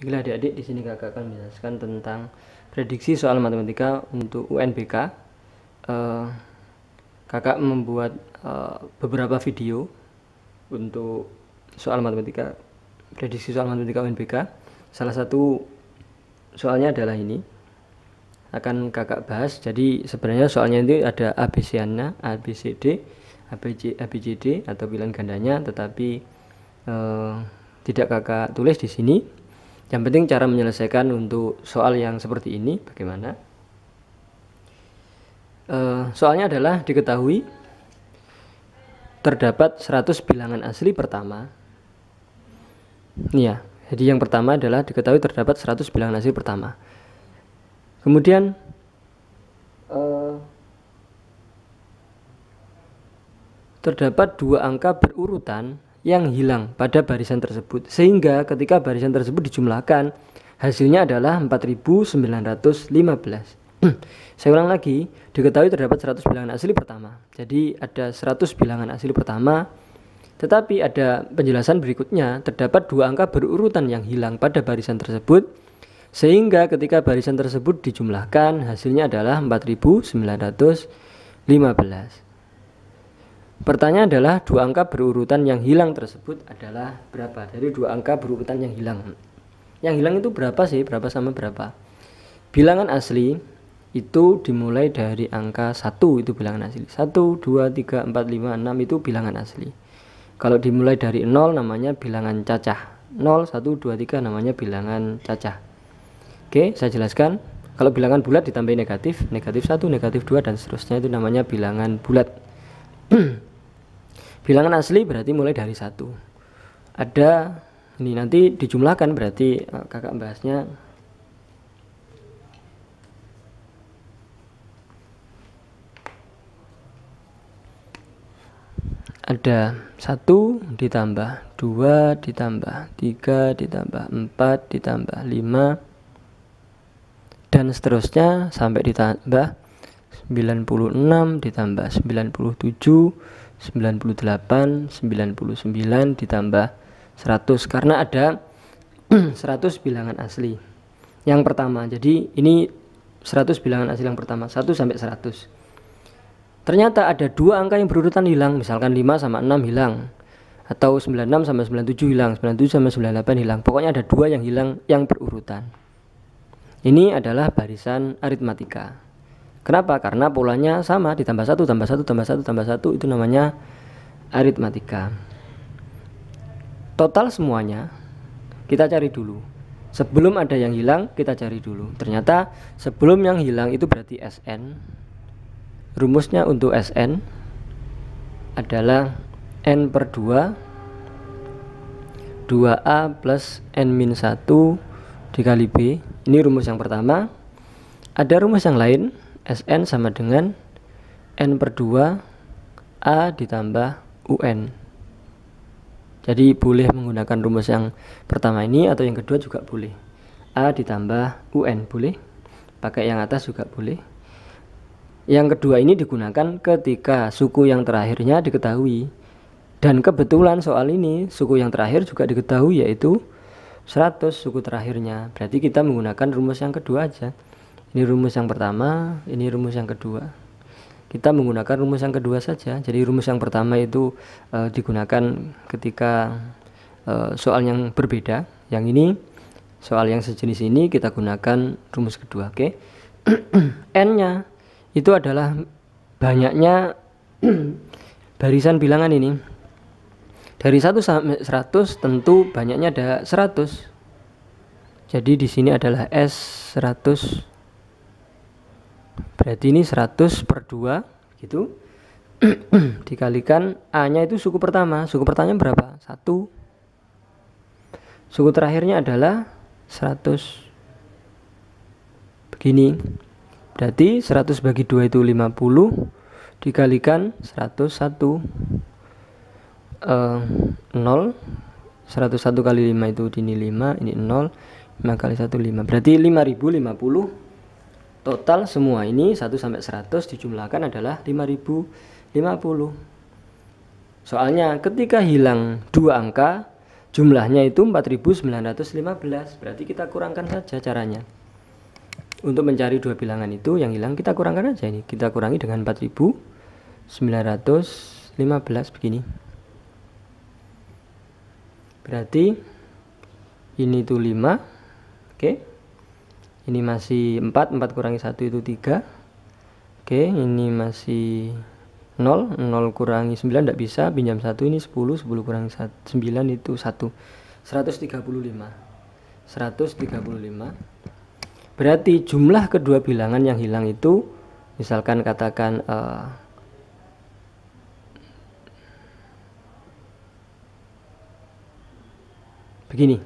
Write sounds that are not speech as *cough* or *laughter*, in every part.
Baiklah adik-adik, di sini kakak akan menjelaskan tentang prediksi soal matematika untuk UNBK. Eh, kakak membuat eh, beberapa video untuk soal matematika, prediksi soal matematika UNBK. Salah satu soalnya adalah ini. Akan kakak bahas, jadi sebenarnya soalnya itu ada ABC-nya, ABCD, ABC, ABCD atau pilihan gandanya, tetapi eh, tidak kakak tulis di sini yang penting cara menyelesaikan untuk soal yang seperti ini bagaimana? E, soalnya adalah diketahui terdapat 100 bilangan asli pertama. Nih ya, jadi yang pertama adalah diketahui terdapat 100 bilangan asli pertama. Kemudian e, terdapat dua angka berurutan yang hilang pada barisan tersebut. Sehingga ketika barisan tersebut dijumlahkan, hasilnya adalah 4915. *clears throat* Saya ulang lagi, diketahui terdapat 100 bilangan asli pertama. Jadi ada 100 bilangan asli pertama, tetapi ada penjelasan berikutnya, terdapat dua angka berurutan yang hilang pada barisan tersebut, sehingga ketika barisan tersebut dijumlahkan, hasilnya adalah 4915. Pertanyaan adalah dua angka berurutan yang hilang tersebut adalah berapa dari dua angka berurutan yang hilang? Yang hilang itu berapa sih? Berapa sama berapa? Bilangan asli itu dimulai dari angka 1 itu bilangan asli. 1 2 3 4 5 6 itu bilangan asli. Kalau dimulai dari 0 namanya bilangan cacah. 0 1 2 3 namanya bilangan cacah. Oke, saya jelaskan. Kalau bilangan bulat ditambahin negatif, negatif 1, negatif 2 dan seterusnya itu namanya bilangan bulat. *clears throat* bilangan asli berarti mulai dari satu ada ini nanti dijumlahkan berarti eh, kakak bahasnya ada satu ditambah dua ditambah tiga ditambah empat ditambah lima dan seterusnya sampai ditambah 96 ditambah 97 98 99 ditambah 100 karena ada 100 *clears throat* bilangan asli yang pertama jadi ini 100 bilangan asli yang pertama 1 sampai 100 ternyata ada dua angka yang berurutan hilang misalkan 5 sama 6 hilang atau 96 sama 97 hilang 97 sama 98 hilang pokoknya ada dua yang hilang yang berurutan ini adalah barisan aritmatika Kenapa? Karena polanya sama ditambah satu tambah satu tambah satu tambah satu itu namanya aritmatika. Total semuanya kita cari dulu. Sebelum ada yang hilang, kita cari dulu. Ternyata sebelum yang hilang itu berarti SN. Rumusnya untuk SN adalah N per 2 2A plus N min 1 dikali B. Ini rumus yang pertama. Ada rumus yang lain SN sama dengan N per 2 A ditambah UN jadi boleh menggunakan rumus yang pertama ini atau yang kedua juga boleh A ditambah UN boleh pakai yang atas juga boleh yang kedua ini digunakan ketika suku yang terakhirnya diketahui dan kebetulan soal ini suku yang terakhir juga diketahui yaitu 100 suku terakhirnya berarti kita menggunakan rumus yang kedua aja ini rumus yang pertama, ini rumus yang kedua. Kita menggunakan rumus yang kedua saja. Jadi rumus yang pertama itu e, digunakan ketika e, soal yang berbeda. Yang ini soal yang sejenis ini kita gunakan rumus kedua, oke? Okay? *clears throat* N-nya itu adalah banyaknya *clears throat* barisan bilangan ini. Dari 1 sampai 100 tentu banyaknya ada 100. Jadi di sini adalah S 100 berarti ini 100 per 2 gitu *clears throat* dikalikan A nya itu suku pertama suku pertama berapa? 1 suku terakhirnya adalah 100 begini berarti 100 bagi 2 itu 50 dikalikan 101 uh, 0 101 kali 5 itu ini 5 ini 0 5 kali 1 5 berarti 5050 total semua ini 1 sampai 100 dijumlahkan adalah 5050 soalnya ketika hilang dua angka jumlahnya itu 4915 berarti kita kurangkan saja caranya untuk mencari dua bilangan itu yang hilang kita kurangkan aja ini kita kurangi dengan 4915 begini berarti ini itu 5 oke okay ini masih 4 4 kurangi 1 itu 3 oke ini masih 0 0 kurangi 9 tidak bisa pinjam 1 ini 10 10 kurangi 9 itu 1 135 135 berarti jumlah kedua bilangan yang hilang itu misalkan katakan uh, begini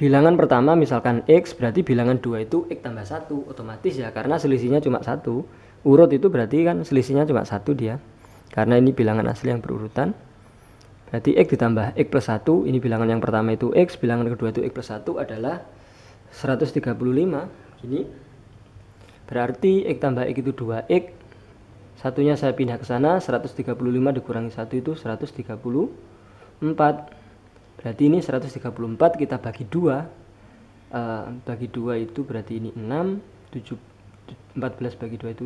bilangan pertama misalkan X berarti bilangan 2 itu X tambah 1 otomatis ya karena selisihnya cuma satu urut itu berarti kan selisihnya cuma satu dia karena ini bilangan asli yang berurutan berarti X ditambah X plus 1 ini bilangan yang pertama itu X bilangan kedua itu X plus 1 adalah 135 ini berarti X tambah X itu 2X satunya saya pindah ke sana 135 dikurangi 1 itu 134 berarti ini 134 kita bagi 2 uh, eh, bagi 2 itu berarti ini 6 7 14 bagi 2 itu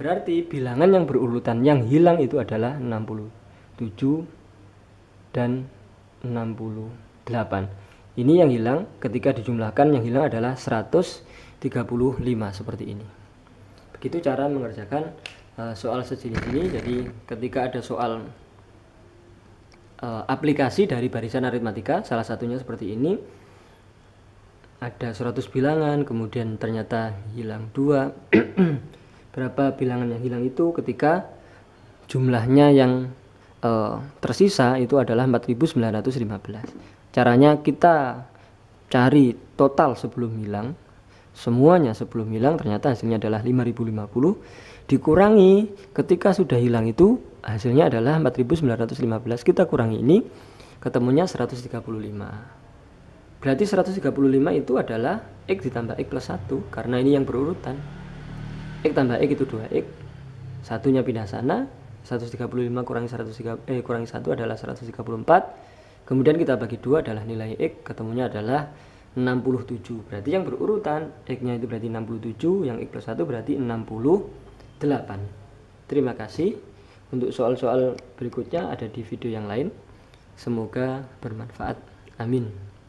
7 berarti bilangan yang berurutan yang hilang itu adalah 67 dan 68 ini yang hilang ketika dijumlahkan yang hilang adalah 135 seperti ini begitu cara mengerjakan eh, soal sejenis ini jadi ketika ada soal uh, aplikasi dari barisan aritmatika salah satunya seperti ini ada 100 bilangan kemudian ternyata hilang dua *clears throat* berapa bilangan yang hilang itu ketika jumlahnya yang uh, tersisa itu adalah 4915 caranya kita cari total sebelum hilang semuanya sebelum hilang ternyata hasilnya adalah 5050 dikurangi ketika sudah hilang itu hasilnya adalah 4915 kita kurangi ini ketemunya 135 berarti 135 itu adalah X ditambah X plus 1 karena ini yang berurutan X tambah X itu 2X satunya pindah sana 135 kurangi 135, eh kurangi 1 adalah 134 kemudian kita bagi dua adalah nilai X ketemunya adalah 67 berarti yang berurutan X nya itu berarti 67 yang X plus 1 berarti 60 8. Terima kasih. Untuk soal-soal berikutnya ada di video yang lain. Semoga bermanfaat. Amin.